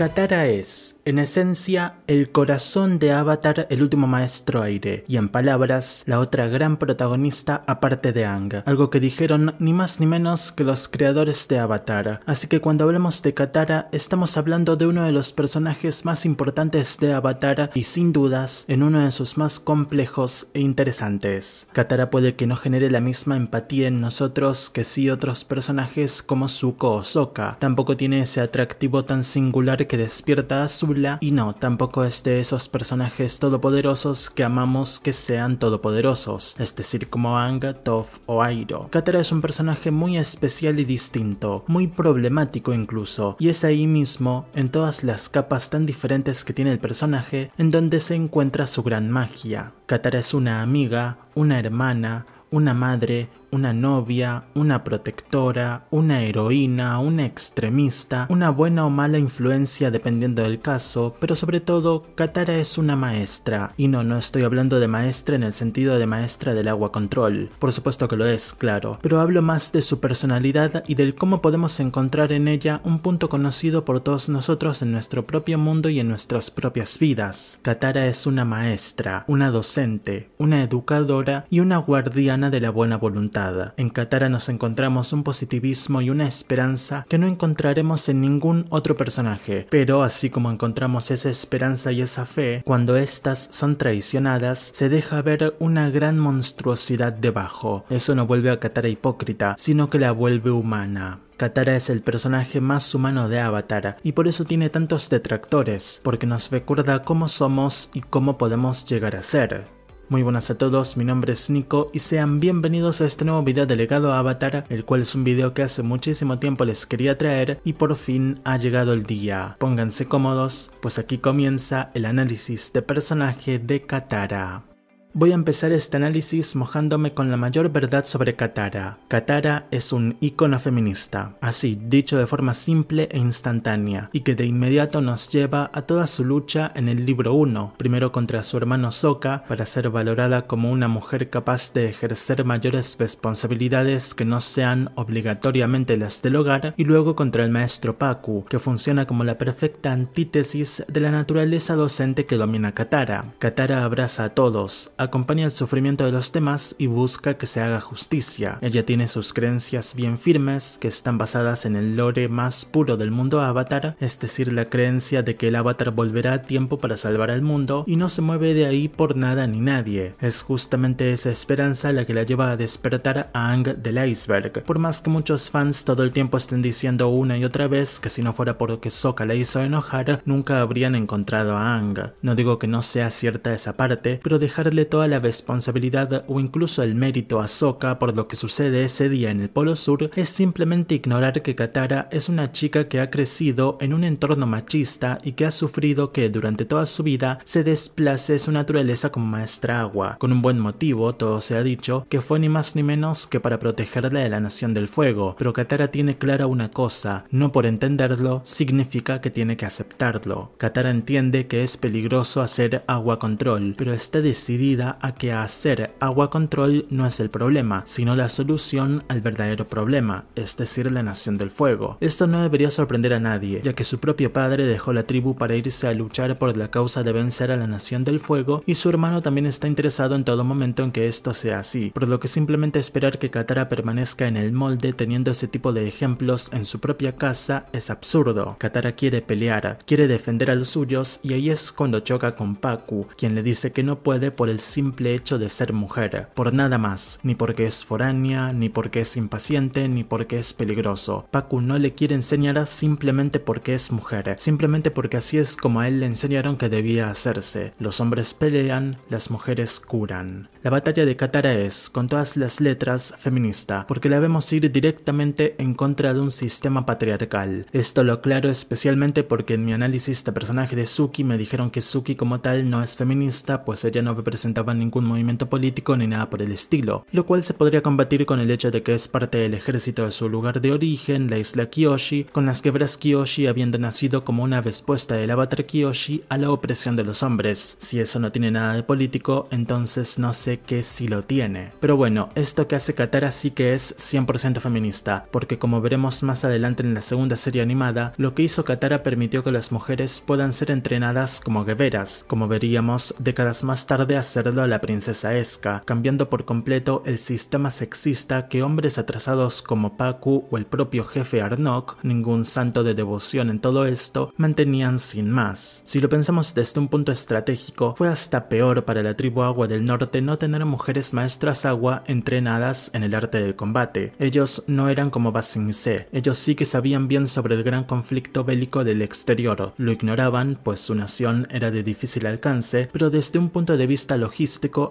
Katara es, en esencia, el corazón de Avatar, el último maestro aire, y en palabras, la otra gran protagonista aparte de Anga. algo que dijeron ni más ni menos que los creadores de Avatar. Así que cuando hablamos de Katara, estamos hablando de uno de los personajes más importantes de Avatar y sin dudas en uno de sus más complejos e interesantes. Katara puede que no genere la misma empatía en nosotros que sí otros personajes como Zuko o Sokka, tampoco tiene ese atractivo tan singular que despierta a Zula y no, tampoco es de esos personajes todopoderosos que amamos que sean todopoderosos, es decir, como Anga, Toph o Airo. Katara es un personaje muy especial y distinto, muy problemático incluso, y es ahí mismo, en todas las capas tan diferentes que tiene el personaje, en donde se encuentra su gran magia. Katara es una amiga, una hermana, una madre, una novia, una protectora, una heroína, una extremista, una buena o mala influencia dependiendo del caso, pero sobre todo, Katara es una maestra. Y no, no estoy hablando de maestra en el sentido de maestra del agua control, por supuesto que lo es, claro, pero hablo más de su personalidad y del cómo podemos encontrar en ella un punto conocido por todos nosotros en nuestro propio mundo y en nuestras propias vidas. Katara es una maestra, una docente, una educadora y una guardiana de la buena voluntad. En Katara nos encontramos un positivismo y una esperanza que no encontraremos en ningún otro personaje, pero así como encontramos esa esperanza y esa fe, cuando éstas son traicionadas, se deja ver una gran monstruosidad debajo. Eso no vuelve a Katara hipócrita, sino que la vuelve humana. Katara es el personaje más humano de Avatar y por eso tiene tantos detractores, porque nos recuerda cómo somos y cómo podemos llegar a ser. Muy buenas a todos, mi nombre es Nico y sean bienvenidos a este nuevo video delegado a Avatar, el cual es un video que hace muchísimo tiempo les quería traer y por fin ha llegado el día. Pónganse cómodos, pues aquí comienza el análisis de personaje de Katara. Voy a empezar este análisis mojándome con la mayor verdad sobre Katara. Katara es un ícono feminista, así dicho de forma simple e instantánea, y que de inmediato nos lleva a toda su lucha en el libro 1, primero contra su hermano Soka, para ser valorada como una mujer capaz de ejercer mayores responsabilidades que no sean obligatoriamente las del hogar, y luego contra el maestro Paku, que funciona como la perfecta antítesis de la naturaleza docente que domina Katara. Katara abraza a todos, acompaña el sufrimiento de los demás y busca que se haga justicia. Ella tiene sus creencias bien firmes, que están basadas en el lore más puro del mundo avatar, es decir, la creencia de que el avatar volverá a tiempo para salvar al mundo y no se mueve de ahí por nada ni nadie. Es justamente esa esperanza la que la lleva a despertar a Ang del iceberg, por más que muchos fans todo el tiempo estén diciendo una y otra vez que si no fuera por que Sokka la hizo enojar, nunca habrían encontrado a Ang. No digo que no sea cierta esa parte, pero dejarle toda la responsabilidad o incluso el mérito a Soka por lo que sucede ese día en el Polo Sur es simplemente ignorar que Katara es una chica que ha crecido en un entorno machista y que ha sufrido que durante toda su vida se desplace su naturaleza como maestra agua. Con un buen motivo, todo se ha dicho, que fue ni más ni menos que para protegerla de la Nación del Fuego, pero Katara tiene clara una cosa, no por entenderlo significa que tiene que aceptarlo. Katara entiende que es peligroso hacer agua control, pero está decidida a que hacer agua control no es el problema, sino la solución al verdadero problema, es decir, la nación del fuego. Esto no debería sorprender a nadie, ya que su propio padre dejó la tribu para irse a luchar por la causa de vencer a la nación del fuego y su hermano también está interesado en todo momento en que esto sea así, por lo que simplemente esperar que Katara permanezca en el molde teniendo ese tipo de ejemplos en su propia casa es absurdo. Katara quiere pelear, quiere defender a los suyos y ahí es cuando choca con Paku, quien le dice que no puede por el simple hecho de ser mujer, por nada más, ni porque es foránea, ni porque es impaciente, ni porque es peligroso. Paku no le quiere enseñar a simplemente porque es mujer, simplemente porque así es como a él le enseñaron que debía hacerse. Los hombres pelean, las mujeres curan. La batalla de Katara es, con todas las letras, feminista, porque la vemos ir directamente en contra de un sistema patriarcal. Esto lo aclaro especialmente porque en mi análisis de personaje de Suki me dijeron que Suki como tal no es feminista, pues ella no representa ningún movimiento político ni nada por el estilo, lo cual se podría combatir con el hecho de que es parte del ejército de su lugar de origen, la isla Kiyoshi, con las quebras Kiyoshi habiendo nacido como una respuesta del avatar Kiyoshi a la opresión de los hombres. Si eso no tiene nada de político, entonces no sé qué si lo tiene. Pero bueno, esto que hace Katara sí que es 100% feminista, porque como veremos más adelante en la segunda serie animada, lo que hizo Katara permitió que las mujeres puedan ser entrenadas como guerreras, como veríamos décadas más tarde a a la princesa Esca, cambiando por completo el sistema sexista que hombres atrasados como Paku o el propio jefe Arnok, ningún santo de devoción en todo esto, mantenían sin más. Si lo pensamos desde un punto estratégico, fue hasta peor para la tribu Agua del Norte no tener mujeres maestras agua entrenadas en el arte del combate. Ellos no eran como Basingse, ellos sí que sabían bien sobre el gran conflicto bélico del exterior, lo ignoraban pues su nación era de difícil alcance, pero desde un punto de vista logístico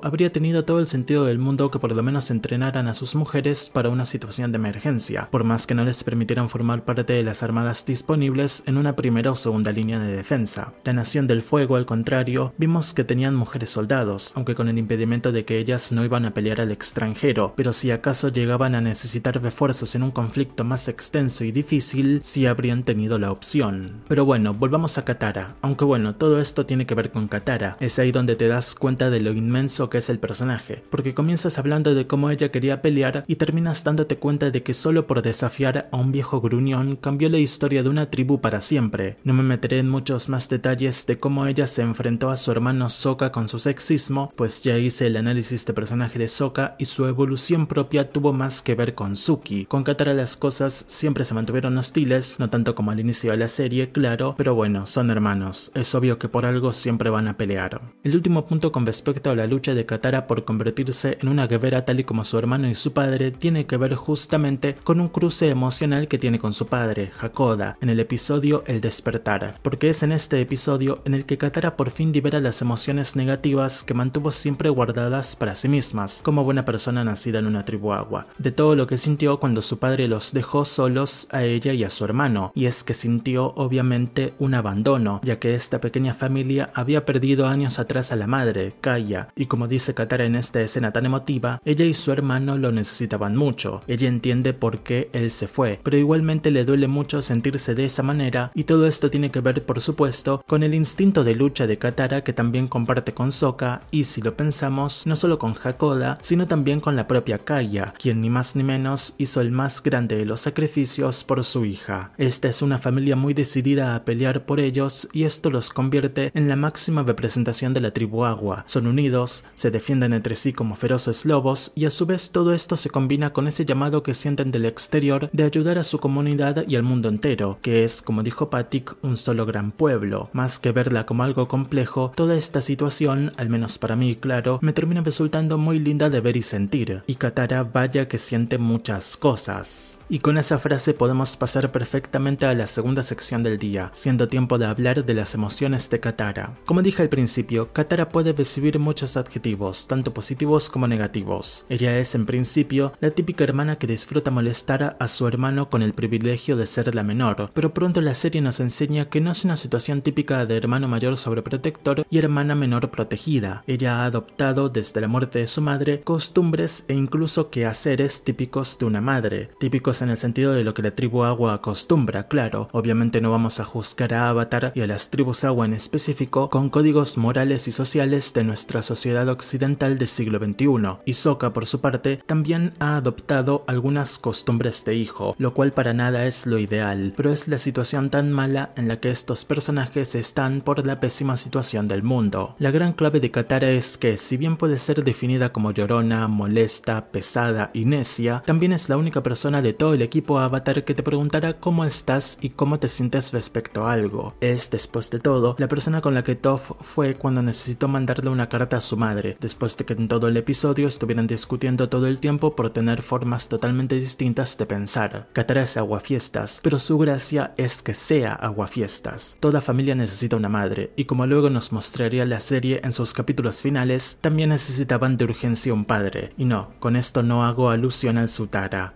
habría tenido todo el sentido del mundo que por lo menos entrenaran a sus mujeres para una situación de emergencia, por más que no les permitieran formar parte de las armadas disponibles en una primera o segunda línea de defensa. La Nación del Fuego, al contrario, vimos que tenían mujeres soldados, aunque con el impedimento de que ellas no iban a pelear al extranjero, pero si acaso llegaban a necesitar refuerzos en un conflicto más extenso y difícil, sí habrían tenido la opción. Pero bueno, volvamos a Katara, aunque bueno, todo esto tiene que ver con Katara, es ahí donde te das cuenta de lo inmenso que es el personaje, porque comienzas hablando de cómo ella quería pelear y terminas dándote cuenta de que solo por desafiar a un viejo gruñón cambió la historia de una tribu para siempre. No me meteré en muchos más detalles de cómo ella se enfrentó a su hermano Soka con su sexismo, pues ya hice el análisis de personaje de soka y su evolución propia tuvo más que ver con Suki. Con Katara las cosas siempre se mantuvieron hostiles, no tanto como al inicio de la serie, claro, pero bueno, son hermanos, es obvio que por algo siempre van a pelear. El último punto con respecto la lucha de Katara por convertirse en una guerrera tal y como su hermano y su padre tiene que ver justamente con un cruce emocional que tiene con su padre, Hakoda, en el episodio El despertar, porque es en este episodio en el que Katara por fin libera las emociones negativas que mantuvo siempre guardadas para sí mismas, como buena persona nacida en una tribu agua, de todo lo que sintió cuando su padre los dejó solos a ella y a su hermano, y es que sintió obviamente un abandono, ya que esta pequeña familia había perdido años atrás a la madre, Kai, y como dice Katara en esta escena tan emotiva, ella y su hermano lo necesitaban mucho. Ella entiende por qué él se fue, pero igualmente le duele mucho sentirse de esa manera, y todo esto tiene que ver, por supuesto, con el instinto de lucha de Katara que también comparte con Sokka, y si lo pensamos, no solo con Hakoda, sino también con la propia Kaya, quien ni más ni menos hizo el más grande de los sacrificios por su hija. Esta es una familia muy decidida a pelear por ellos y esto los convierte en la máxima representación de la tribu agua. Son un unidos, se defienden entre sí como feroces lobos y a su vez todo esto se combina con ese llamado que sienten del exterior de ayudar a su comunidad y al mundo entero, que es, como dijo Patik, un solo gran pueblo. Más que verla como algo complejo, toda esta situación, al menos para mí, claro, me termina resultando muy linda de ver y sentir, y Katara vaya que siente muchas cosas. Y con esa frase podemos pasar perfectamente a la segunda sección del día, siendo tiempo de hablar de las emociones de Katara. Como dije al principio, Katara puede recibir muchos adjetivos, tanto positivos como negativos. Ella es en principio la típica hermana que disfruta molestar a su hermano con el privilegio de ser la menor, pero pronto la serie nos enseña que no es una situación típica de hermano mayor sobreprotector y hermana menor protegida. Ella ha adoptado desde la muerte de su madre costumbres e incluso quehaceres típicos de una madre, típicos en el sentido de lo que la tribu agua acostumbra, claro. Obviamente no vamos a juzgar a Avatar y a las tribus agua en específico con códigos morales y sociales de nuestra sociedad occidental del siglo XXI, y Soka por su parte también ha adoptado algunas costumbres de hijo, lo cual para nada es lo ideal, pero es la situación tan mala en la que estos personajes están por la pésima situación del mundo. La gran clave de Katara es que, si bien puede ser definida como llorona, molesta, pesada y necia, también es la única persona de todo el equipo Avatar que te preguntará cómo estás y cómo te sientes respecto a algo. Es, después de todo, la persona con la que Toph fue cuando necesitó mandarle una carta a su madre, después de que en todo el episodio estuvieran discutiendo todo el tiempo por tener formas totalmente distintas de pensar. Katara es aguafiestas, pero su gracia es que sea aguafiestas. Toda familia necesita una madre, y como luego nos mostraría la serie en sus capítulos finales, también necesitaban de urgencia un padre. Y no, con esto no hago alusión al Sutara.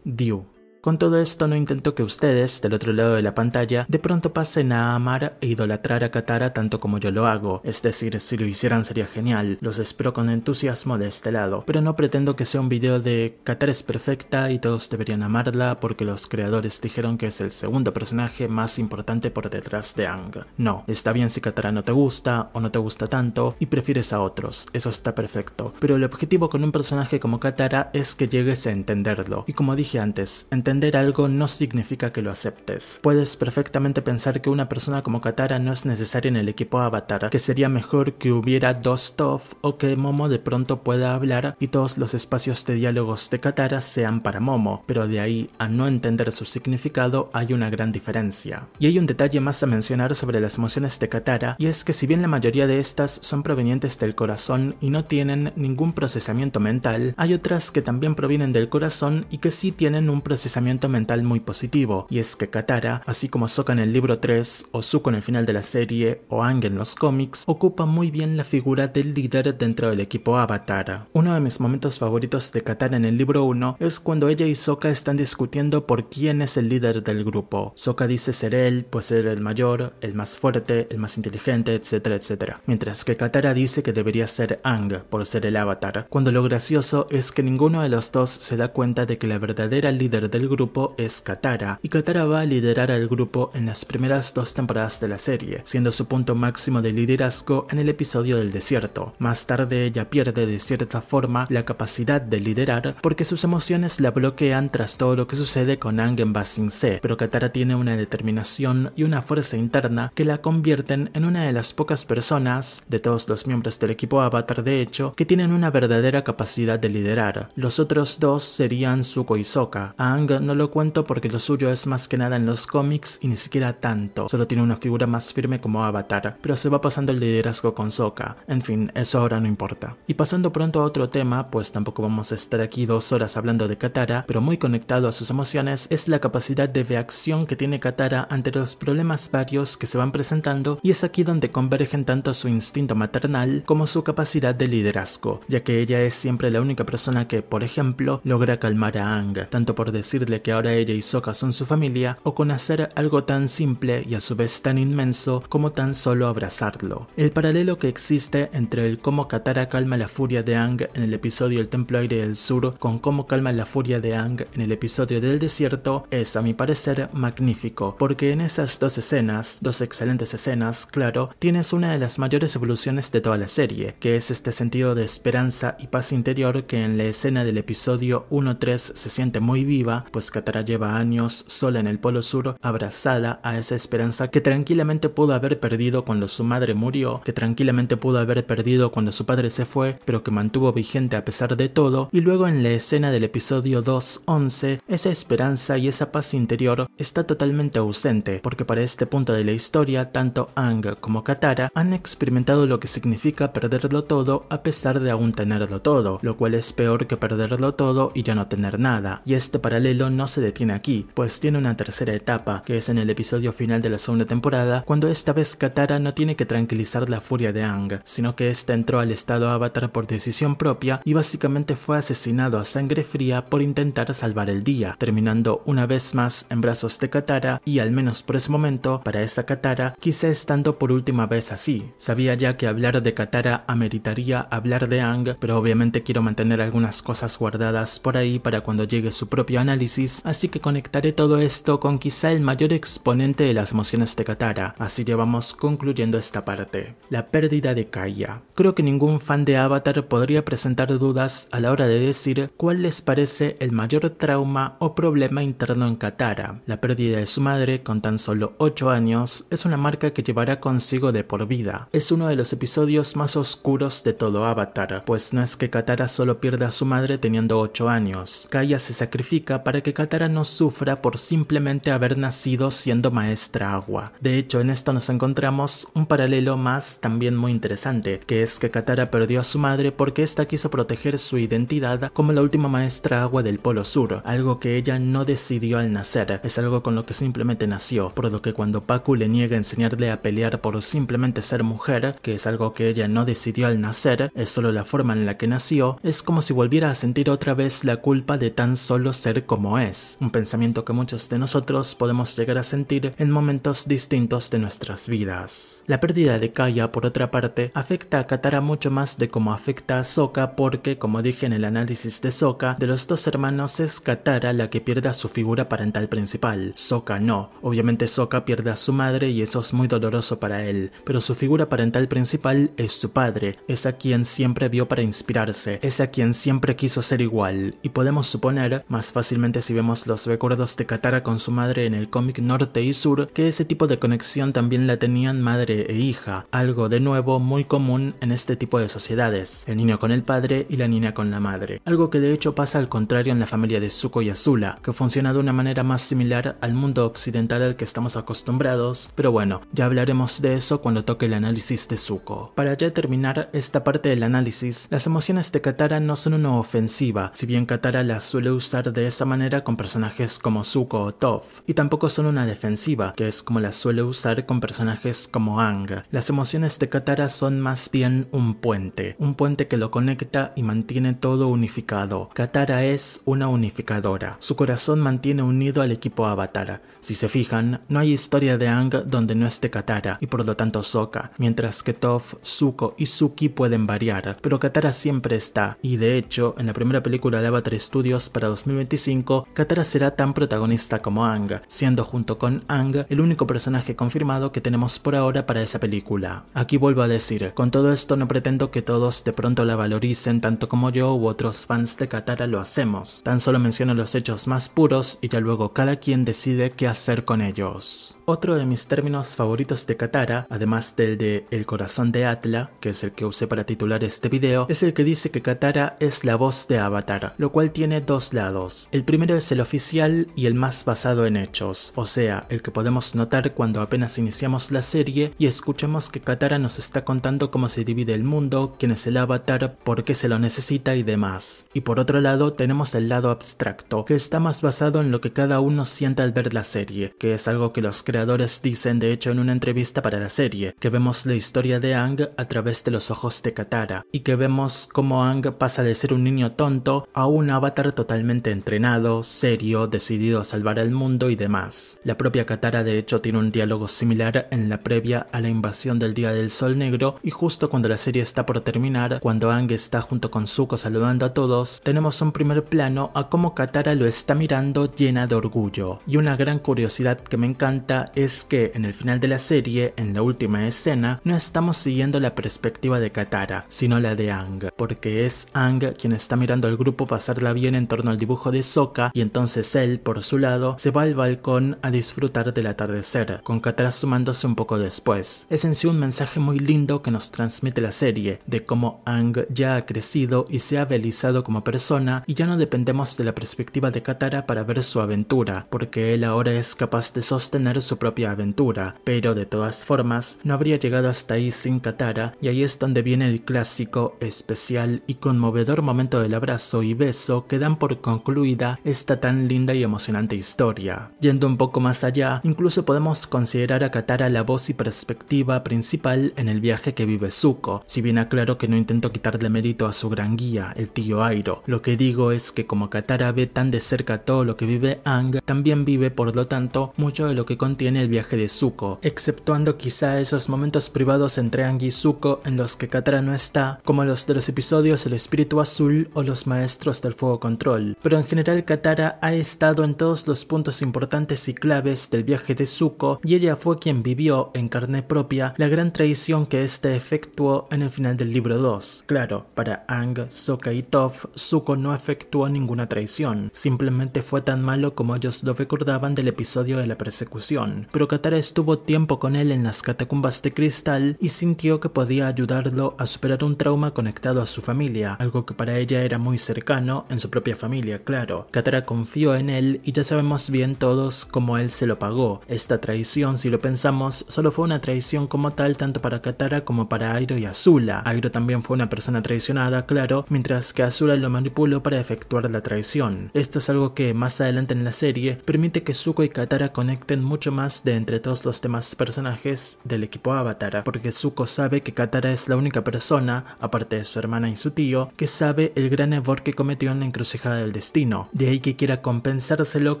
Diu. Con todo esto no intento que ustedes, del otro lado de la pantalla, de pronto pasen a amar e idolatrar a Katara tanto como yo lo hago. Es decir, si lo hicieran sería genial, los espero con entusiasmo de este lado. Pero no pretendo que sea un video de Katara es perfecta y todos deberían amarla porque los creadores dijeron que es el segundo personaje más importante por detrás de Ang. No, está bien si Katara no te gusta o no te gusta tanto y prefieres a otros, eso está perfecto. Pero el objetivo con un personaje como Katara es que llegues a entenderlo. Y como dije antes, entender entender algo no significa que lo aceptes. Puedes perfectamente pensar que una persona como Katara no es necesaria en el equipo Avatar, que sería mejor que hubiera dos Toph o que Momo de pronto pueda hablar y todos los espacios de diálogos de Katara sean para Momo, pero de ahí a no entender su significado hay una gran diferencia. Y hay un detalle más a mencionar sobre las emociones de Katara, y es que si bien la mayoría de estas son provenientes del corazón y no tienen ningún procesamiento mental, hay otras que también provienen del corazón y que sí tienen un procesamiento mental muy positivo, y es que Katara, así como Sokka en el libro 3, o Zuko en el final de la serie o Ang en los cómics, ocupa muy bien la figura del líder dentro del equipo Avatar. Uno de mis momentos favoritos de Katara en el libro 1 es cuando ella y Sokka están discutiendo por quién es el líder del grupo. Sokka dice ser él, pues ser el mayor, el más fuerte, el más inteligente, etcétera, etcétera. Mientras que Katara dice que debería ser Ang por ser el Avatar, cuando lo gracioso es que ninguno de los dos se da cuenta de que la verdadera líder del grupo es Katara, y Katara va a liderar al grupo en las primeras dos temporadas de la serie, siendo su punto máximo de liderazgo en el episodio del desierto. Más tarde ella pierde de cierta forma la capacidad de liderar porque sus emociones la bloquean tras todo lo que sucede con Aang en Se, pero Katara tiene una determinación y una fuerza interna que la convierten en una de las pocas personas, de todos los miembros del equipo Avatar de hecho, que tienen una verdadera capacidad de liderar. Los otros dos serían Zuko y Sokka. Aang no lo cuento porque lo suyo es más que nada en los cómics y ni siquiera tanto, solo tiene una figura más firme como Avatar, pero se va pasando el liderazgo con Sokka, en fin, eso ahora no importa. Y pasando pronto a otro tema, pues tampoco vamos a estar aquí dos horas hablando de Katara, pero muy conectado a sus emociones es la capacidad de reacción que tiene Katara ante los problemas varios que se van presentando y es aquí donde convergen tanto su instinto maternal como su capacidad de liderazgo, ya que ella es siempre la única persona que, por ejemplo, logra calmar a Ang, tanto por decir que ahora ella y Sokka son su familia o con hacer algo tan simple y a su vez tan inmenso como tan solo abrazarlo. El paralelo que existe entre el cómo Katara calma la furia de Ang en el episodio El Templo Aire del Sur con cómo calma la furia de Ang en el episodio del desierto es a mi parecer magnífico, porque en esas dos escenas, dos excelentes escenas, claro, tienes una de las mayores evoluciones de toda la serie, que es este sentido de esperanza y paz interior que en la escena del episodio 1.3 se siente muy viva, pues Katara pues lleva años sola en el Polo Sur, abrazada a esa esperanza que tranquilamente pudo haber perdido cuando su madre murió, que tranquilamente pudo haber perdido cuando su padre se fue, pero que mantuvo vigente a pesar de todo, y luego en la escena del episodio 2.11, esa esperanza y esa paz interior está totalmente ausente, porque para este punto de la historia, tanto Ang como Katara han experimentado lo que significa perderlo todo a pesar de aún tenerlo todo, lo cual es peor que perderlo todo y ya no tener nada, y este paralelo no se detiene aquí, pues tiene una tercera etapa, que es en el episodio final de la segunda temporada, cuando esta vez Katara no tiene que tranquilizar la furia de Ang, sino que esta entró al estado Avatar por decisión propia y básicamente fue asesinado a sangre fría por intentar salvar el día, terminando una vez más en brazos de Katara y al menos por ese momento, para esa Katara, quizá estando por última vez así. Sabía ya que hablar de Katara ameritaría hablar de Ang, pero obviamente quiero mantener algunas cosas guardadas por ahí para cuando llegue su propio análisis así que conectaré todo esto con quizá el mayor exponente de las emociones de Katara, así llevamos concluyendo esta parte. La pérdida de Kaya. Creo que ningún fan de Avatar podría presentar dudas a la hora de decir cuál les parece el mayor trauma o problema interno en Katara. La pérdida de su madre con tan solo 8 años es una marca que llevará consigo de por vida. Es uno de los episodios más oscuros de todo Avatar, pues no es que Katara solo pierda a su madre teniendo 8 años. Kaya se sacrifica para que Katara no sufra por simplemente haber nacido siendo maestra agua. De hecho, en esto nos encontramos un paralelo más también muy interesante, que es que Katara perdió a su madre porque ésta quiso proteger su identidad como la última maestra agua del Polo Sur, algo que ella no decidió al nacer, es algo con lo que simplemente nació, por lo que cuando Paku le niega enseñarle a pelear por simplemente ser mujer, que es algo que ella no decidió al nacer, es solo la forma en la que nació, es como si volviera a sentir otra vez la culpa de tan solo ser como es, un pensamiento que muchos de nosotros podemos llegar a sentir en momentos distintos de nuestras vidas. La pérdida de Kaya, por otra parte, afecta a Katara mucho más de cómo afecta a Sokka porque, como dije en el análisis de Sokka, de los dos hermanos es Katara la que pierde a su figura parental principal, Sokka no. Obviamente Sokka pierde a su madre y eso es muy doloroso para él, pero su figura parental principal es su padre, es a quien siempre vio para inspirarse, es a quien siempre quiso ser igual, y podemos suponer, más fácilmente si vemos los recuerdos de Katara con su madre en el cómic Norte y Sur, que ese tipo de conexión también la tenían madre e hija, algo de nuevo muy común en este tipo de sociedades, el niño con el padre y la niña con la madre, algo que de hecho pasa al contrario en la familia de Zuko y Azula, que funciona de una manera más similar al mundo occidental al que estamos acostumbrados, pero bueno, ya hablaremos de eso cuando toque el análisis de Zuko. Para ya terminar esta parte del análisis, las emociones de Katara no son una ofensiva, si bien Katara las suele usar de esa manera con personajes como Zuko o Toph, y tampoco son una defensiva, que es como la suele usar con personajes como Aang. Las emociones de Katara son más bien un puente, un puente que lo conecta y mantiene todo unificado. Katara es una unificadora, su corazón mantiene unido al equipo Avatar. Si se fijan, no hay historia de Ang donde no esté Katara, y por lo tanto Sokka, mientras que Toph, Zuko y Suki pueden variar, pero Katara siempre está, y de hecho, en la primera película de Avatar Studios para 2025, Katara será tan protagonista como Anga, siendo junto con Anga el único personaje confirmado que tenemos por ahora para esa película. Aquí vuelvo a decir, con todo esto no pretendo que todos de pronto la valoricen tanto como yo u otros fans de Katara lo hacemos, tan solo menciono los hechos más puros y ya luego cada quien decide qué hacer con ellos. Otro de mis términos favoritos de Katara, además del de El corazón de Atla, que es el que usé para titular este video, es el que dice que Katara es la voz de Avatar, lo cual tiene dos lados. El primero es el oficial y el más basado en hechos, o sea, el que podemos notar cuando apenas iniciamos la serie y escuchamos que Katara nos está contando cómo se divide el mundo, quién es el avatar, por qué se lo necesita y demás. Y por otro lado tenemos el lado abstracto, que está más basado en lo que cada uno siente al ver la serie, que es algo que los creadores dicen de hecho en una entrevista para la serie, que vemos la historia de Ang a través de los ojos de Katara, y que vemos cómo Ang pasa de ser un niño tonto a un avatar totalmente entrenado, serio, decidido a salvar al mundo y demás. La propia Katara de hecho tiene un diálogo similar en la previa a la invasión del Día del Sol Negro y justo cuando la serie está por terminar, cuando Ang está junto con Zuko saludando a todos, tenemos un primer plano a cómo Katara lo está mirando llena de orgullo. Y una gran curiosidad que me encanta es que en el final de la serie, en la última escena, no estamos siguiendo la perspectiva de Katara, sino la de Ang, porque es Ang quien está mirando al grupo pasarla bien en torno al dibujo de Sokka y entonces él, por su lado, se va al balcón a disfrutar del atardecer, con Katara sumándose un poco después. Es en sí un mensaje muy lindo que nos transmite la serie, de cómo Ang ya ha crecido y se ha velizado como persona y ya no dependemos de la perspectiva de Katara para ver su aventura, porque él ahora es capaz de sostener su propia aventura, pero de todas formas no habría llegado hasta ahí sin Katara y ahí es donde viene el clásico, especial y conmovedor momento del abrazo y beso que dan por concluida esta tan linda y emocionante historia. Yendo un poco más allá, incluso podemos considerar a Katara la voz y perspectiva principal en el viaje que vive Zuko, si bien aclaro que no intento quitarle mérito a su gran guía, el tío Airo. Lo que digo es que como Katara ve tan de cerca todo lo que vive Ang, también vive por lo tanto mucho de lo que contiene el viaje de Zuko, exceptuando quizá esos momentos privados entre Ang y Zuko en los que Katara no está, como los de los episodios El Espíritu Azul o Los Maestros del Fuego Control, pero en general Katara Katara ha estado en todos los puntos importantes y claves del viaje de Zuko y ella fue quien vivió en carne propia la gran traición que este efectuó en el final del libro 2. Claro, para Ang, Sokka y Toph, Zuko no efectuó ninguna traición, simplemente fue tan malo como ellos lo recordaban del episodio de la persecución, pero Katara estuvo tiempo con él en las catacumbas de cristal y sintió que podía ayudarlo a superar un trauma conectado a su familia, algo que para ella era muy cercano en su propia familia, claro confió en él y ya sabemos bien todos cómo él se lo pagó. Esta traición, si lo pensamos, solo fue una traición como tal tanto para Katara como para Airo y Azula. Airo también fue una persona traicionada, claro, mientras que Azula lo manipuló para efectuar la traición. Esto es algo que más adelante en la serie permite que Zuko y Katara conecten mucho más de entre todos los demás personajes del equipo Avatar, porque Zuko sabe que Katara es la única persona, aparte de su hermana y su tío, que sabe el gran error que cometió en la encrucijada del destino. De ahí que quiera compensárselo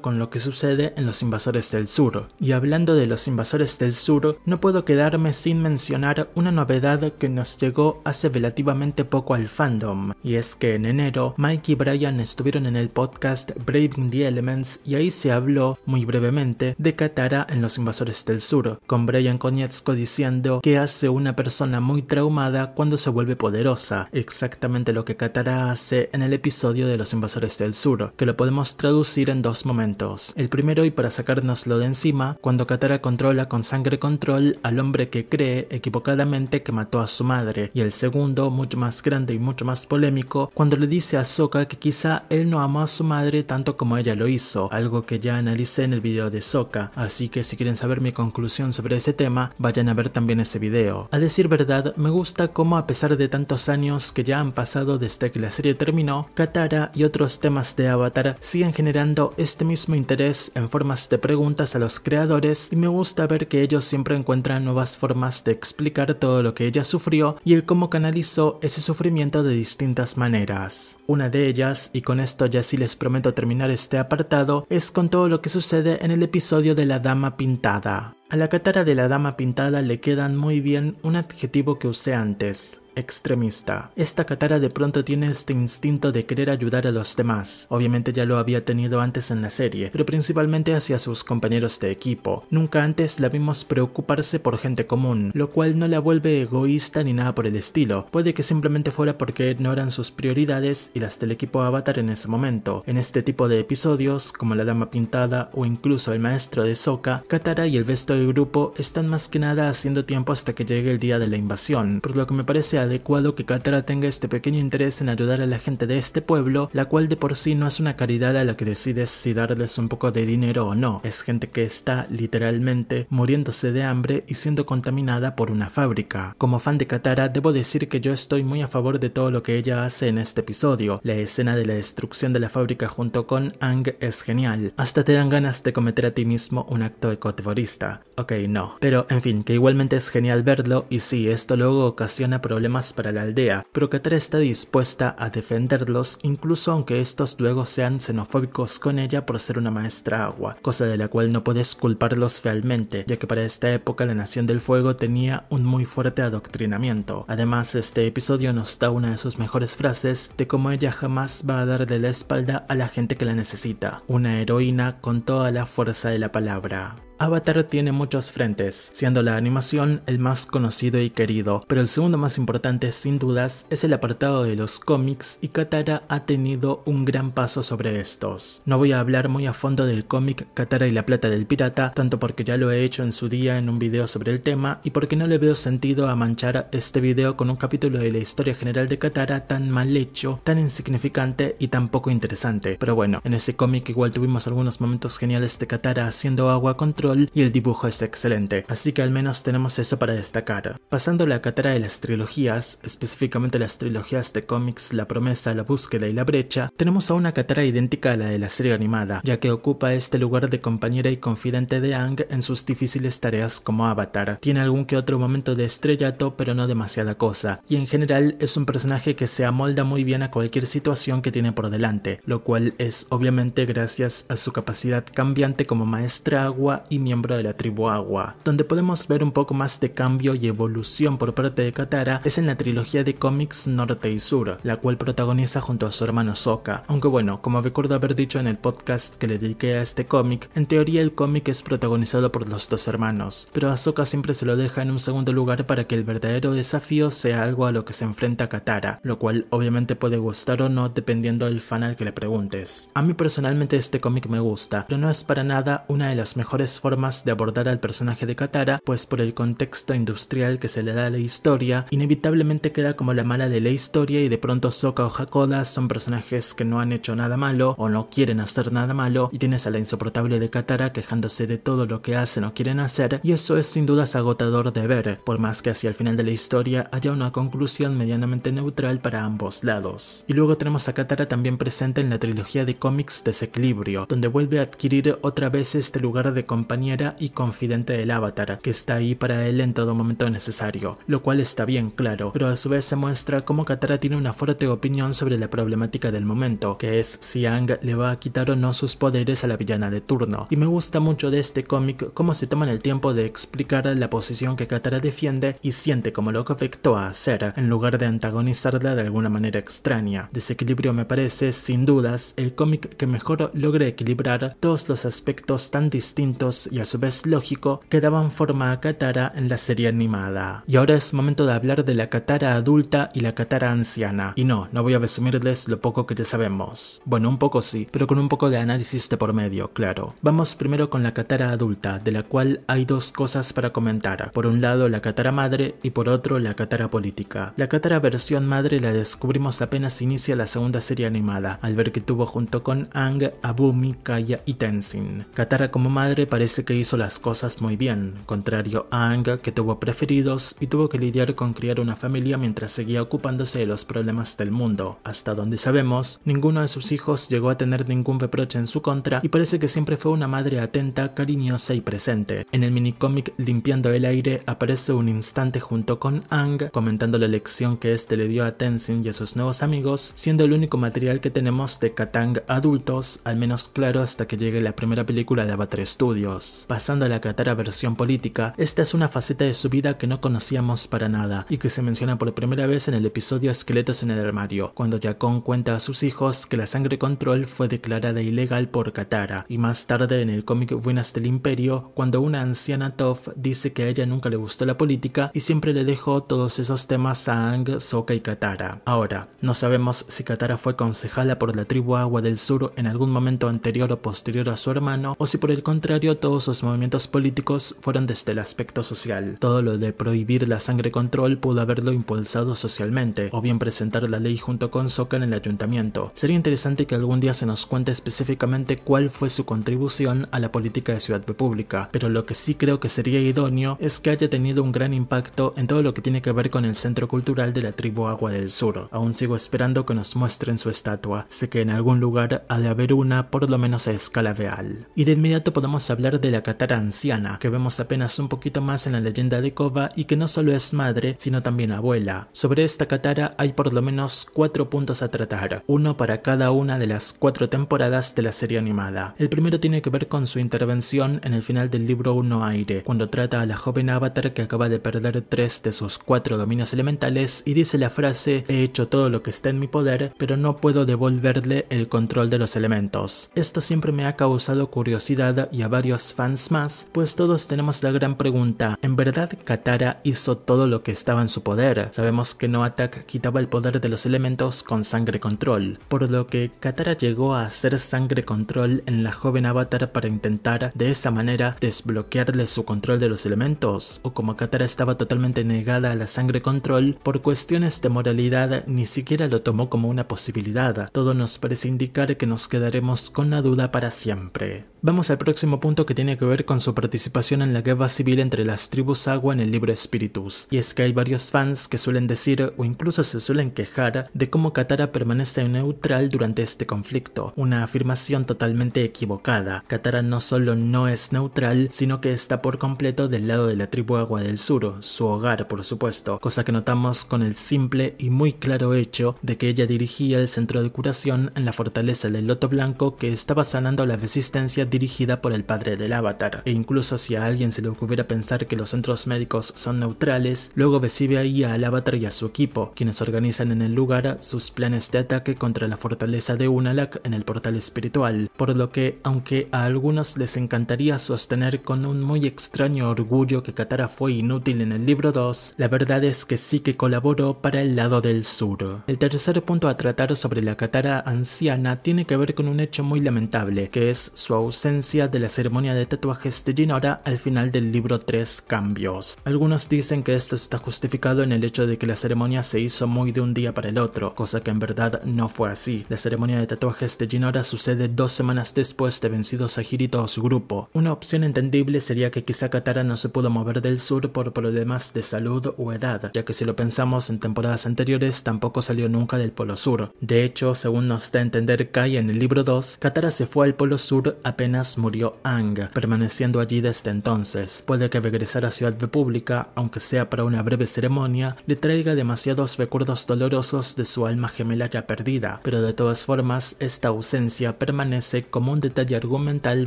con lo que sucede en los invasores del sur. Y hablando de los invasores del sur, no puedo quedarme sin mencionar una novedad que nos llegó hace relativamente poco al fandom, y es que en enero Mike y Brian estuvieron en el podcast Braving the Elements y ahí se habló, muy brevemente, de Katara en los invasores del sur, con Brian Konietzko diciendo que hace una persona muy traumada cuando se vuelve poderosa, exactamente lo que Katara hace en el episodio de los invasores del sur, que lo podemos podemos traducir en dos momentos. El primero, y para sacárnoslo de encima, cuando Katara controla con sangre control al hombre que cree equivocadamente que mató a su madre. Y el segundo, mucho más grande y mucho más polémico, cuando le dice a Soka que quizá él no amó a su madre tanto como ella lo hizo, algo que ya analicé en el video de Sokka, así que si quieren saber mi conclusión sobre ese tema, vayan a ver también ese video. A decir verdad, me gusta cómo a pesar de tantos años que ya han pasado desde que la serie terminó, Katara y otros temas de Avatar siguen generando este mismo interés en formas de preguntas a los creadores y me gusta ver que ellos siempre encuentran nuevas formas de explicar todo lo que ella sufrió y el cómo canalizó ese sufrimiento de distintas maneras. Una de ellas, y con esto ya sí les prometo terminar este apartado, es con todo lo que sucede en el episodio de la Dama Pintada. A la catara de la Dama Pintada le quedan muy bien un adjetivo que usé antes, extremista. Esta Katara de pronto tiene este instinto de querer ayudar a los demás. Obviamente ya lo había tenido antes en la serie, pero principalmente hacia sus compañeros de equipo. Nunca antes la vimos preocuparse por gente común, lo cual no la vuelve egoísta ni nada por el estilo. Puede que simplemente fuera porque no eran sus prioridades y las del equipo Avatar en ese momento. En este tipo de episodios, como la dama pintada o incluso el maestro de Soka, Katara y el resto del grupo están más que nada haciendo tiempo hasta que llegue el día de la invasión, por lo que me parece adecuado que Katara tenga este pequeño interés en ayudar a la gente de este pueblo, la cual de por sí no es una caridad a la que decides si darles un poco de dinero o no, es gente que está literalmente muriéndose de hambre y siendo contaminada por una fábrica. Como fan de Katara, debo decir que yo estoy muy a favor de todo lo que ella hace en este episodio. La escena de la destrucción de la fábrica junto con Ang es genial. Hasta te dan ganas de cometer a ti mismo un acto ecoterrorista. Ok, no. Pero, en fin, que igualmente es genial verlo y sí, esto luego ocasiona problemas más para la aldea, pero Katara está dispuesta a defenderlos incluso aunque estos luego sean xenofóbicos con ella por ser una maestra agua, cosa de la cual no puedes culparlos realmente, ya que para esta época la Nación del Fuego tenía un muy fuerte adoctrinamiento. Además, este episodio nos da una de sus mejores frases de cómo ella jamás va a dar de la espalda a la gente que la necesita, una heroína con toda la fuerza de la palabra. Avatar tiene muchos frentes, siendo la animación el más conocido y querido, pero el segundo más importante sin dudas es el apartado de los cómics y Katara ha tenido un gran paso sobre estos. No voy a hablar muy a fondo del cómic Katara y la plata del pirata, tanto porque ya lo he hecho en su día en un video sobre el tema y porque no le veo sentido a manchar este video con un capítulo de la historia general de Katara tan mal hecho, tan insignificante y tan poco interesante. Pero bueno, en ese cómic igual tuvimos algunos momentos geniales de Katara haciendo agua control y el dibujo es excelente, así que al menos tenemos eso para destacar. Pasando a la cátedra de las trilogías, específicamente las trilogías de cómics La Promesa, La Búsqueda y La Brecha, tenemos a una cátedra idéntica a la de la serie animada, ya que ocupa este lugar de compañera y confidente de Ang en sus difíciles tareas como avatar. Tiene algún que otro momento de estrellato, pero no demasiada cosa, y en general es un personaje que se amolda muy bien a cualquier situación que tiene por delante, lo cual es obviamente gracias a su capacidad cambiante como maestra agua y miembro de la tribu Agua. Donde podemos ver un poco más de cambio y evolución por parte de Katara es en la trilogía de cómics Norte y Sur, la cual protagoniza junto a su hermano Sokka. Aunque bueno, como recuerdo haber dicho en el podcast que le dediqué a este cómic, en teoría el cómic es protagonizado por los dos hermanos, pero a Sokka siempre se lo deja en un segundo lugar para que el verdadero desafío sea algo a lo que se enfrenta Katara, lo cual obviamente puede gustar o no dependiendo del fan al que le preguntes. A mí personalmente este cómic me gusta, pero no es para nada una de las mejores formas de abordar al personaje de Katara, pues por el contexto industrial que se le da a la historia, inevitablemente queda como la mala de la historia y de pronto Sokka o Hakoda son personajes que no han hecho nada malo o no quieren hacer nada malo y tienes a la insoportable de Katara quejándose de todo lo que hacen o quieren hacer y eso es sin dudas agotador de ver, por más que hacia el final de la historia haya una conclusión medianamente neutral para ambos lados. Y luego tenemos a Katara también presente en la trilogía de cómics Desequilibrio, donde vuelve a adquirir otra vez este lugar de compañera y confidente del avatar, que está ahí para él en todo momento necesario, lo cual está bien claro, pero a su vez se muestra cómo Katara tiene una fuerte opinión sobre la problemática del momento, que es si Ang le va a quitar o no sus poderes a la villana de turno. Y me gusta mucho de este cómic cómo se toman el tiempo de explicar la posición que Katara defiende y siente como lo que afectó a hacer, en lugar de antagonizarla de alguna manera extraña. Desequilibrio me parece, sin dudas, el cómic que mejor logra equilibrar todos los aspectos tan distintos y a su vez lógico que daban forma a Katara en la serie animada. Y ahora es momento de hablar de la Katara adulta y la Katara anciana. Y no, no voy a resumirles lo poco que ya sabemos. Bueno, un poco sí, pero con un poco de análisis de por medio, claro. Vamos primero con la Katara adulta, de la cual hay dos cosas para comentar. Por un lado la Katara madre y por otro la Katara política. La Katara versión madre la descubrimos apenas inicia la segunda serie animada, al ver que tuvo junto con Ang, Abumi, Kaya y Tenzin. Katara como madre parece que hizo las cosas muy bien, contrario a Ang que tuvo preferidos y tuvo que lidiar con criar una familia mientras seguía ocupándose de los problemas del mundo. Hasta donde sabemos, ninguno de sus hijos llegó a tener ningún reproche en su contra y parece que siempre fue una madre atenta, cariñosa y presente. En el minicómic Limpiando el aire aparece un instante junto con Ang comentando la lección que este le dio a Tenzin y a sus nuevos amigos, siendo el único material que tenemos de Katang adultos, al menos claro hasta que llegue la primera película de Avatar Studios. Pasando a la Katara versión política, esta es una faceta de su vida que no conocíamos para nada y que se menciona por primera vez en el episodio Esqueletos en el Armario, cuando Yakon cuenta a sus hijos que la sangre control fue declarada ilegal por Katara, y más tarde en el cómic Buenas del Imperio, cuando una anciana Toph dice que a ella nunca le gustó la política y siempre le dejó todos esos temas a Ang, Sokka y Katara. Ahora, no sabemos si Katara fue concejala por la tribu Agua del Sur en algún momento anterior o posterior a su hermano, o si por el contrario todos sus movimientos políticos fueron desde el aspecto social. Todo lo de prohibir la sangre control pudo haberlo impulsado socialmente, o bien presentar la ley junto con Soca en el ayuntamiento. Sería interesante que algún día se nos cuente específicamente cuál fue su contribución a la política de Ciudad República, pero lo que sí creo que sería idóneo es que haya tenido un gran impacto en todo lo que tiene que ver con el centro cultural de la tribu Agua del Sur. Aún sigo esperando que nos muestren su estatua, sé que en algún lugar ha de haber una por lo menos a escala real. Y de inmediato podemos hablar de la Katara anciana, que vemos apenas un poquito más en la leyenda de Kova y que no solo es madre, sino también abuela. Sobre esta Katara hay por lo menos cuatro puntos a tratar, uno para cada una de las cuatro temporadas de la serie animada. El primero tiene que ver con su intervención en el final del libro Uno Aire, cuando trata a la joven Avatar que acaba de perder tres de sus cuatro dominios elementales y dice la frase he hecho todo lo que está en mi poder, pero no puedo devolverle el control de los elementos. Esto siempre me ha causado curiosidad y a varios fans más, pues todos tenemos la gran pregunta, ¿en verdad Katara hizo todo lo que estaba en su poder? Sabemos que No Attack quitaba el poder de los elementos con sangre control, por lo que Katara llegó a hacer sangre control en la joven avatar para intentar de esa manera desbloquearle su control de los elementos, o como Katara estaba totalmente negada a la sangre control, por cuestiones de moralidad ni siquiera lo tomó como una posibilidad, todo nos parece indicar que nos quedaremos con la duda para siempre. Vamos al próximo punto que tiene que ver con su participación en la guerra civil entre las tribus agua en el libro Espíritus, y es que hay varios fans que suelen decir o incluso se suelen quejar de cómo Katara permanece neutral durante este conflicto, una afirmación totalmente equivocada. Katara no solo no es neutral, sino que está por completo del lado de la tribu agua del sur, su hogar por supuesto, cosa que notamos con el simple y muy claro hecho de que ella dirigía el centro de curación en la fortaleza del Loto Blanco que estaba sanando la resistencia dirigida por el padre del avatar, e incluso si a alguien se le ocurriera pensar que los centros médicos son neutrales, luego recibe ahí al avatar y a su equipo, quienes organizan en el lugar sus planes de ataque contra la fortaleza de Unalak en el portal espiritual, por lo que, aunque a algunos les encantaría sostener con un muy extraño orgullo que Katara fue inútil en el libro 2, la verdad es que sí que colaboró para el lado del sur. El tercer punto a tratar sobre la Katara anciana tiene que ver con un hecho muy lamentable, que es su ausencia de la ceremonia de tatuajes de Jinora al final del libro 3 Cambios. Algunos dicen que esto está justificado en el hecho de que la ceremonia se hizo muy de un día para el otro, cosa que en verdad no fue así. La ceremonia de tatuajes de Jinora sucede dos semanas después de vencido a Hirito su grupo. Una opción entendible sería que quizá Katara no se pudo mover del sur por problemas de salud o edad, ya que si lo pensamos en temporadas anteriores tampoco salió nunca del Polo Sur. De hecho, según nos da a entender Kai en el libro 2, Katara se fue al Polo Sur apenas murió Ang, permaneciendo allí desde entonces. Puede que regresar a Ciudad República, aunque sea para una breve ceremonia, le traiga demasiados recuerdos dolorosos de su alma gemela ya perdida, pero de todas formas esta ausencia permanece como un detalle argumental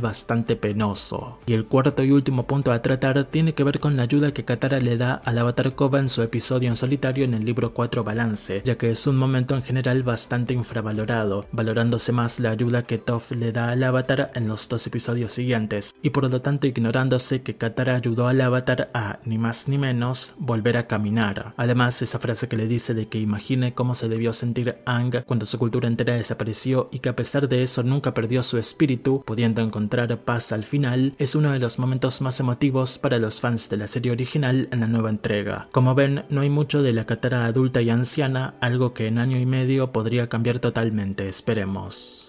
bastante penoso. Y el cuarto y último punto a tratar tiene que ver con la ayuda que Katara le da al avatar Kova en su episodio en solitario en el libro 4 Balance, ya que es un momento en general bastante infravalorado, valorándose más la ayuda que Toph le da al avatar en los dos episodios siguientes y por lo tanto ignorándose que Katara ayudó al avatar a, ni más ni menos, volver a caminar. Además, esa frase que le dice de que imagine cómo se debió sentir Ang cuando su cultura entera desapareció y que a pesar de eso nunca perdió su espíritu, pudiendo encontrar paz al final, es uno de los momentos más emotivos para los fans de la serie original en la nueva entrega. Como ven, no hay mucho de la Katara adulta y anciana, algo que en año y medio podría cambiar totalmente, esperemos.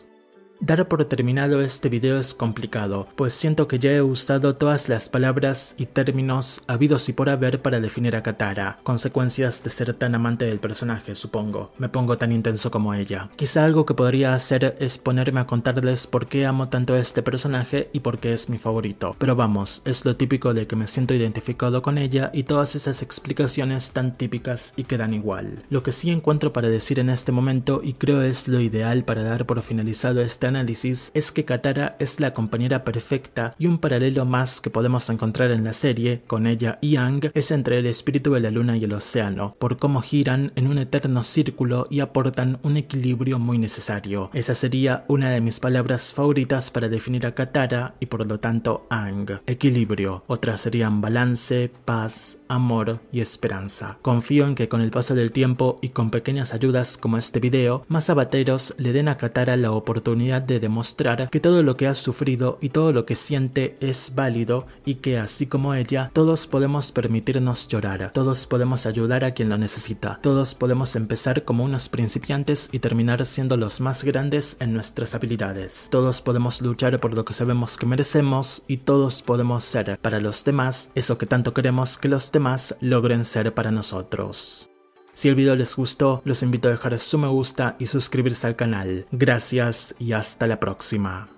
Dar por terminado este video es complicado, pues siento que ya he usado todas las palabras y términos habidos y por haber para definir a Katara, consecuencias de ser tan amante del personaje, supongo. Me pongo tan intenso como ella. Quizá algo que podría hacer es ponerme a contarles por qué amo tanto a este personaje y por qué es mi favorito, pero vamos, es lo típico de que me siento identificado con ella y todas esas explicaciones tan típicas y quedan igual. Lo que sí encuentro para decir en este momento y creo es lo ideal para dar por finalizado este análisis es que Katara es la compañera perfecta y un paralelo más que podemos encontrar en la serie, con ella y Aang, es entre el espíritu de la luna y el océano, por cómo giran en un eterno círculo y aportan un equilibrio muy necesario. Esa sería una de mis palabras favoritas para definir a Katara y por lo tanto Ang. Equilibrio. Otras serían balance, paz, amor y esperanza. Confío en que con el paso del tiempo y con pequeñas ayudas como este video, más abateros le den a Katara la oportunidad de demostrar que todo lo que ha sufrido y todo lo que siente es válido y que así como ella, todos podemos permitirnos llorar, todos podemos ayudar a quien lo necesita, todos podemos empezar como unos principiantes y terminar siendo los más grandes en nuestras habilidades, todos podemos luchar por lo que sabemos que merecemos y todos podemos ser para los demás eso que tanto queremos que los demás logren ser para nosotros. Si el video les gustó, los invito a dejar su me gusta y suscribirse al canal. Gracias y hasta la próxima.